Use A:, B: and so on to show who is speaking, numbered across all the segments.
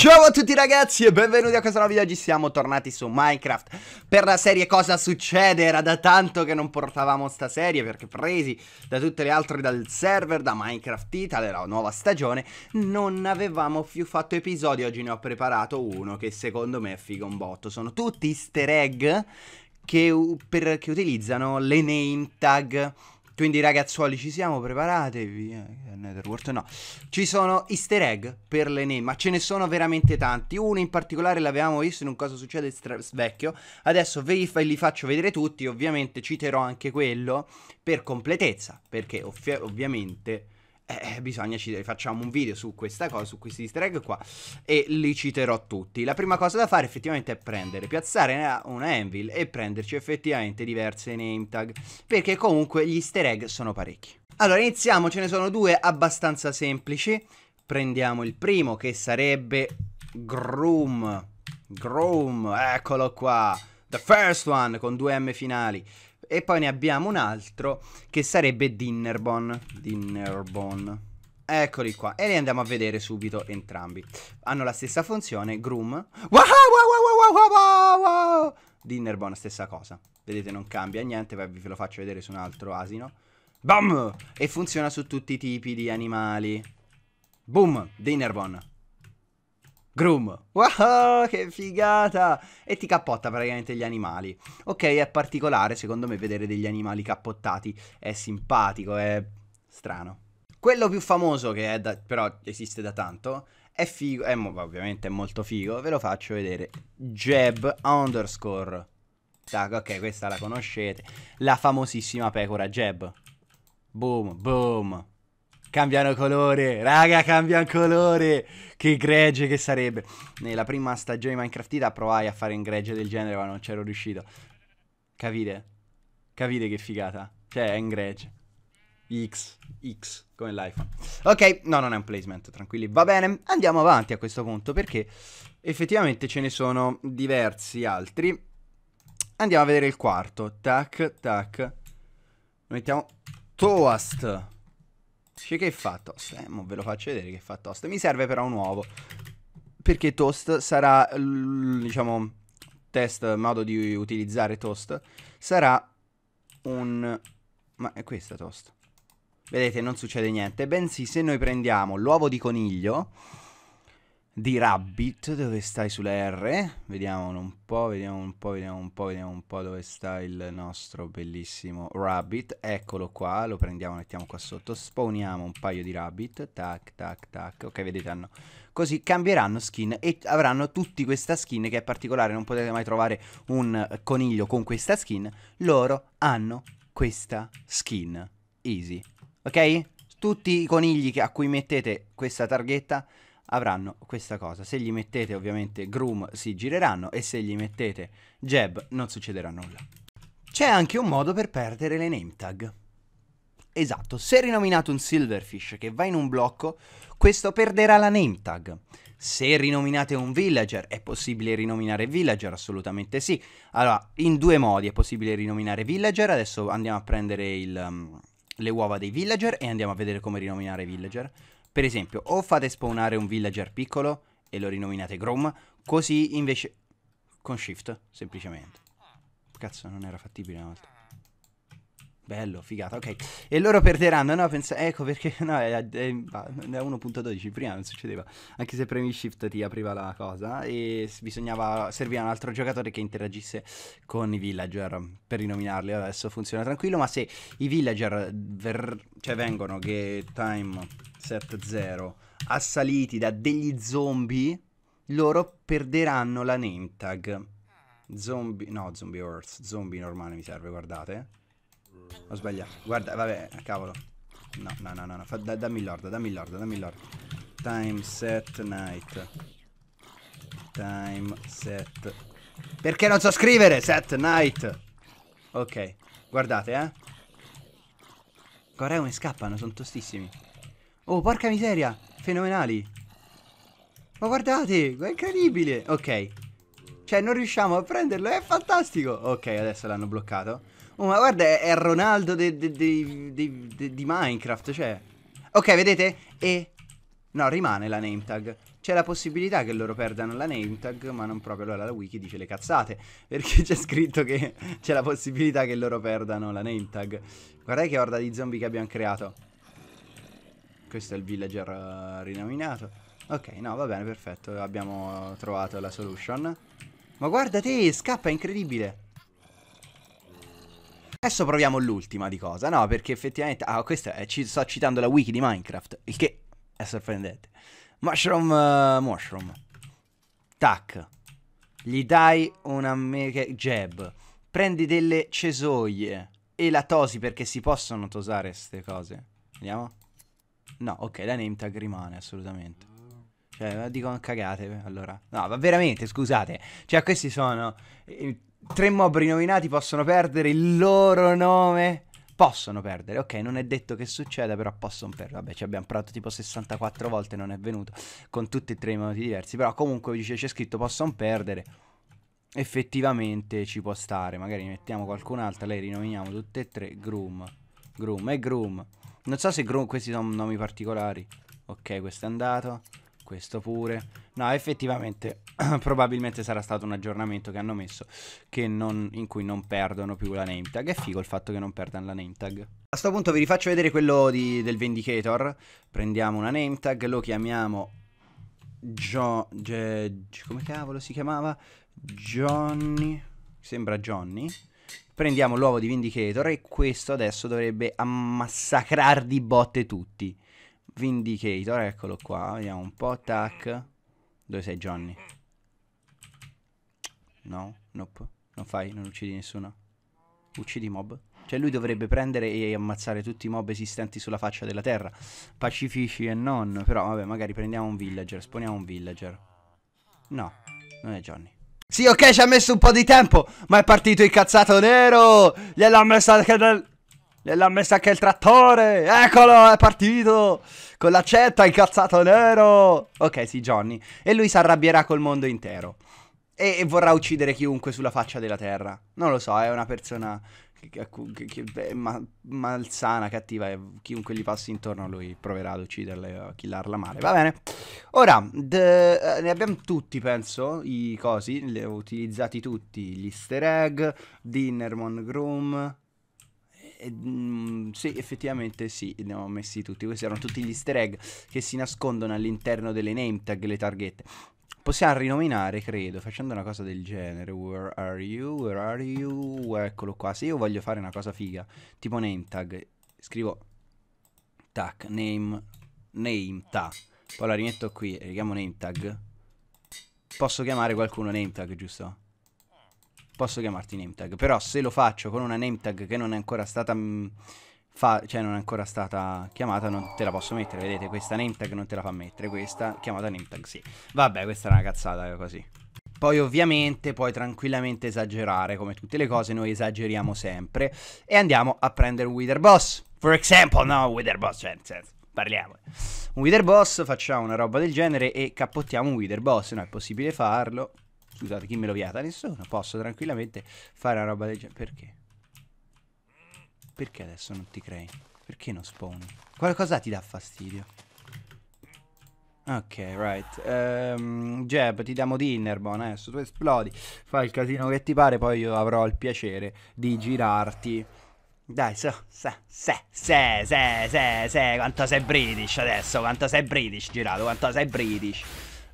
A: Ciao a tutti ragazzi e benvenuti a questo nuovo video, oggi siamo tornati su Minecraft per la serie Cosa succede? Era da tanto che non portavamo sta serie perché presi da tutte le altre dal server, da Minecraft Italy, la nuova stagione Non avevamo più fatto episodi, oggi ne ho preparato uno che secondo me è figo un botto Sono tutti easter egg che, per, che utilizzano le name tag quindi ragazzuoli ci siamo, preparatevi. Eh, Netherworld no. Ci sono easter egg per le name, ma ce ne sono veramente tanti. Uno in particolare l'avevamo visto in un cosa succede stra- vecchio. Adesso ve li, li, faccio vedere tutti, ovviamente citerò anche quello per completezza, perché ovvi- ovviamente eh, eh, bisogna ci facciamo un video su questa cosa, su questi easter egg qua e li citerò tutti. La prima cosa da fare effettivamente è prendere, piazzare una anvil e prenderci effettivamente diverse name tag, perché comunque gli easter egg sono parecchi. Allora iniziamo, ce ne sono due abbastanza semplici. Prendiamo il primo che sarebbe Groom. Groom, eccolo qua. The first one con due M finali. E poi ne abbiamo un altro che sarebbe Dinnerbone. Dinnerbone. Eccoli qua. E li andiamo a vedere subito entrambi. Hanno la stessa funzione. Groom. Wow, wow, wow, wow Dinnerbone, stessa cosa. Vedete, non cambia niente. Ve lo faccio vedere su un altro asino. Bam! E funziona su tutti i tipi di animali. Boom! Dinnerbone. Groom. Wow, che figata! E ti cappotta praticamente gli animali. Ok, è particolare secondo me vedere degli animali cappottati. È simpatico, è strano. Quello più famoso che è da, però esiste da tanto è figo, è ovviamente è molto figo, ve lo faccio vedere. Jeb underscore. Tac, ok, questa la conoscete. La famosissima pecora Jeb. Boom, boom cambiano colore, raga, cambiano colore. Che gregge che sarebbe. Nella prima stagione Minecraft Minecraftita provai a fare un gregge del genere, ma non c'ero riuscito. Capite? Capite che figata? Cioè, è un gregge. X, X, come l'iPhone. Ok, no, non è un placement, tranquilli. Va bene, andiamo avanti a questo punto, perché effettivamente ce ne sono diversi altri. Andiamo a vedere il quarto. Tac, tac. Mettiamo toast. Dice che fa toast. Eh, ve lo faccio vedere che fa toast. Mi serve però un uovo. Perché toast sarà, diciamo, test, modo di utilizzare toast, sarà un... Ma è questa toast? Vedete, non succede niente. Bensì, se noi prendiamo l'uovo di coniglio di Rabbit, dove stai sulla R? Vediamo un po', vediamo un po', vediamo un po', vediamo un po' dove sta il nostro bellissimo Rabbit. Eccolo qua, lo prendiamo, mettiamo qua sotto, spawniamo un paio di Rabbit, tac, tac, tac. Ok, vedete, hanno... Così cambieranno skin e avranno tutti questa skin che è particolare, non potete mai trovare un coniglio con questa skin. Loro hanno questa skin, easy, ok? Tutti i conigli a cui mettete questa targhetta avranno questa cosa. Se gli mettete ovviamente groom si gireranno e se gli mettete jab non succederà nulla. C'è anche un modo per perdere le name tag. Esatto, se rinominate un silverfish che va in un blocco, questo perderà la name tag. Se rinominate un villager, è possibile rinominare villager? Assolutamente sì. Allora, in due modi è possibile rinominare villager. Adesso andiamo a prendere il, um, le uova dei villager e andiamo a vedere come rinominare villager. Per esempio, o fate spawnare un villager piccolo e lo rinominate Grom, così invece... Con shift, semplicemente. Cazzo, non era fattibile una volta. Bello, figata, ok. E loro perderanno, no? Pensa, ecco perché, no, è, è, 1.12, prima non succedeva. Anche se premi shift ti apriva la cosa e bisognava, serviva un altro giocatore che interagisse con i villager per rinominarli. Adesso funziona tranquillo, ma se i villager ver, cioè vengono che time 7-0, assaliti da degli zombie, loro perderanno la name tag. Zombie, no, zombie horse, zombie normale mi serve, guardate. Ho sbagliato, guarda, vabbè, cavolo. No, no, no, no, no. Fa, da, dammi l'ord, dammi l'ord, dammi l'orda. Time set night. Time set. Perché non so scrivere? Set night. Ok, guardate, eh. come scappano, sono tostissimi. Oh, porca miseria. Fenomenali. Ma guardate, è incredibile. Ok. Cioè, non riusciamo a prenderlo. È fantastico. Ok, adesso l'hanno bloccato. Oh, ma guarda, è Ronaldo di Minecraft, cioè. Ok, vedete? E... No, rimane la name tag. C'è la possibilità che loro perdano la name tag, ma non proprio. Allora la wiki dice le cazzate, perché c'è scritto che c'è la possibilità che loro perdano la name tag. Guardate che orda di zombie che abbiamo creato. Questo è il villager eh, rinominato. Ok, no, va bene, perfetto. Abbiamo trovato la solution. Ma guarda te, scappa, è incredibile. Adesso proviamo l'ultima di cosa, no? Perché effettivamente... Ah, questa è, ci, sto citando la wiki di Minecraft, il che è sorprendente. Mushroom... Uh, mushroom. Tac. Gli dai una mega jab. Prendi delle cesoie. E la tosi perché si possono tosare queste cose. Vediamo. No, ok, la name tag rimane assolutamente. Cioè, dico cagate, allora. No, ma veramente, scusate. Cioè, questi sono... Eh, tre mob rinominati possono perdere il loro nome. Possono perdere, ok, non è detto che succeda, però possono perdere. Vabbè, ci abbiamo provato tipo 64 volte, non è venuto. Con tutti e tre i modi diversi. Però comunque dice, c'è scritto possono perdere. Effettivamente ci può stare. Magari mettiamo qualcun'altra, lei rinominiamo tutte e tre. Groom. Groom e Groom. Non so se grom, questi sono nomi particolari. Ok, questo è andato. Questo pure. No, effettivamente, probabilmente sarà stato un aggiornamento che hanno messo che non, in cui non perdono più la name tag. È figo il fatto che non perdano la name tag. A questo punto vi rifaccio vedere quello di, del Vendicator. Prendiamo una name tag, lo chiamiamo John... come cavolo si chiamava? Johnny... Sembra Johnny. Prendiamo l'uovo di Vindicator e questo adesso dovrebbe ammassacrar di botte tutti. Vindicator, eccolo qua, vediamo un po', tac. Dove sei Johnny? No, nope, non fai, non uccidi nessuno. Uccidi mob. Cioè lui dovrebbe prendere e ammazzare tutti i mob esistenti sulla faccia della terra. Pacifici e non. Però vabbè, magari prendiamo un villager, sponiamo un villager. No, non è Johnny. Sì, ok, ci ha messo un po' di tempo, ma è partito il cazzato nero! Gliel'ha messa anche del... Gliel'ha messa anche il trattore! Eccolo, è partito! Con l'accetta, il cazzato nero! Ok, sì, Johnny. E lui si arrabbierà col mondo intero. E, e vorrà uccidere chiunque sulla faccia della terra. Non lo so, è una persona che, che, che beh, ma, malsana, cattiva e chiunque gli passi intorno lui proverà ad ucciderla o a killarla male. Va bene. Ora, the, eh, ne abbiamo tutti, penso, i cosi, li ho utilizzati tutti, gli easter egg, Dinnermon Groom... Mm, sì, effettivamente sì, ne ho messi tutti. Questi erano tutti gli easter egg che si nascondono all'interno delle name tag, le targhette possiamo rinominare, credo, facendo una cosa del genere. Where are you? Where are you? Eccolo qua. Se io voglio fare una cosa figa, tipo name tag, scrivo tac, name, name ta. Poi la rimetto qui e richiamo name tag. Posso chiamare qualcuno name tag, giusto? Posso chiamarti name tag. Però se lo faccio con una name tag che non è ancora stata... Mh, mm, fa, cioè non è ancora stata chiamata, non te la posso mettere, vedete, questa name tag non te la fa mettere, questa chiamata name tag sì. Vabbè, questa è una cazzata eh, così. Poi ovviamente puoi tranquillamente esagerare, come tutte le cose noi esageriamo sempre e andiamo a prendere un Wither Boss. For example, no, Wither Boss, cioè, parliamo. Un Wither Boss, facciamo una roba del genere e cappottiamo un Wither Boss, no, è possibile farlo. Scusate, chi me lo vieta? Nessuno, posso tranquillamente fare una roba del genere. Perché? Perché adesso non ti crei? Perché non spawn? Qualcosa ti dà fastidio. Ok, right. Um, Jeb, ti diamo dinner, buon adesso tu esplodi, fai il casino che ti pare, poi io avrò il piacere di girarti. Dai, se, se, se, se, se, se, se, quanto sei british adesso, quanto sei british girato, quanto sei british.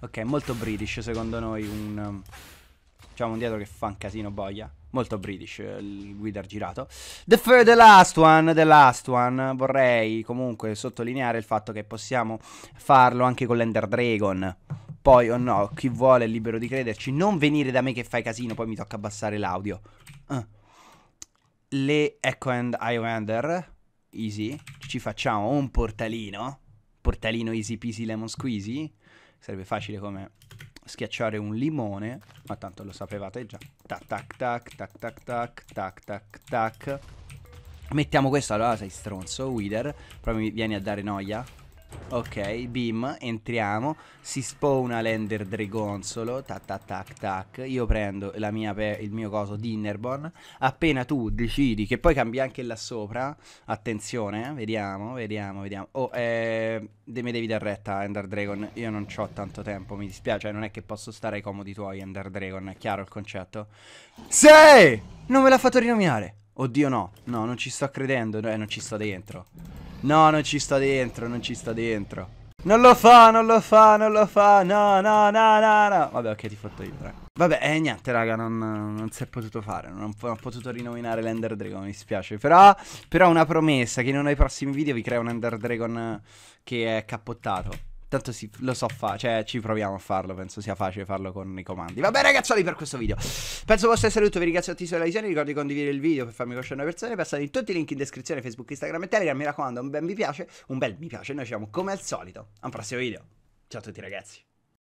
A: Ok, molto british secondo noi, un... Um, diciamo un dietro che fa un casino boia. Molto British eh, il guida girato. The, f- the last one, the last one. Vorrei comunque sottolineare il fatto che possiamo farlo anche con l'Ender Dragon. Poi o oh no, chi vuole è libero di crederci. Non venire da me che fai casino, poi mi tocca abbassare l'audio. Uh. Le Echo and Highlander. Easy. Ci facciamo un portalino. Portalino easy peasy lemon squeezy. Sarebbe facile come schiacciare un limone, ma tanto lo sapevate già. Tac tac tac tac tac tac tac tac tac. Mettiamo questo, allora sei stronzo, Wither. Però mi vieni a dare noia. Ok, bim, entriamo, si spawna l'ender dragonzolo, tac tac tac tac, io prendo il mio coso dinnerborn, appena tu decidi, che poi cambia anche là sopra, attenzione, eh, vediamo, vediamo, vediamo, oh, eh, de mi devi dar retta ender dragon, io non ho tanto tempo, mi dispiace, non è che posso stare ai comodi tuoi ender dragon, è chiaro il concetto? Sì! Non me l'ha fatto rinominare! Oddio no, no, non ci sto credendo, eh, non ci sto dentro. No, non ci sta dentro, non ci sta dentro. Non lo fa, non lo fa, non lo fa. No, no, no, no, no. Vabbè, ok, ti fotto io, tre. Vabbè, eh, niente, raga, non, non si è potuto fare. Non ho, non ho potuto rinominare l'Ender Dragon, mi spiace. Però, però una promessa che in uno dei prossimi video vi crea un Ender Dragon che è cappottato. Tanto si, lo so fare, cioè ci proviamo a farlo, penso sia facile farlo con i comandi. Vabbè ragazzoli per questo video. Penso possa essere tutto, vi ringrazio tutti per la visione, ricordo di condividere il video per farmi conoscere una persona, passate in tutti i link in descrizione, Facebook, Instagram e Telegram, mi raccomando un bel mi piace, un bel mi piace, noi ci vediamo come al solito a un prossimo video. Ciao a tutti ragazzi.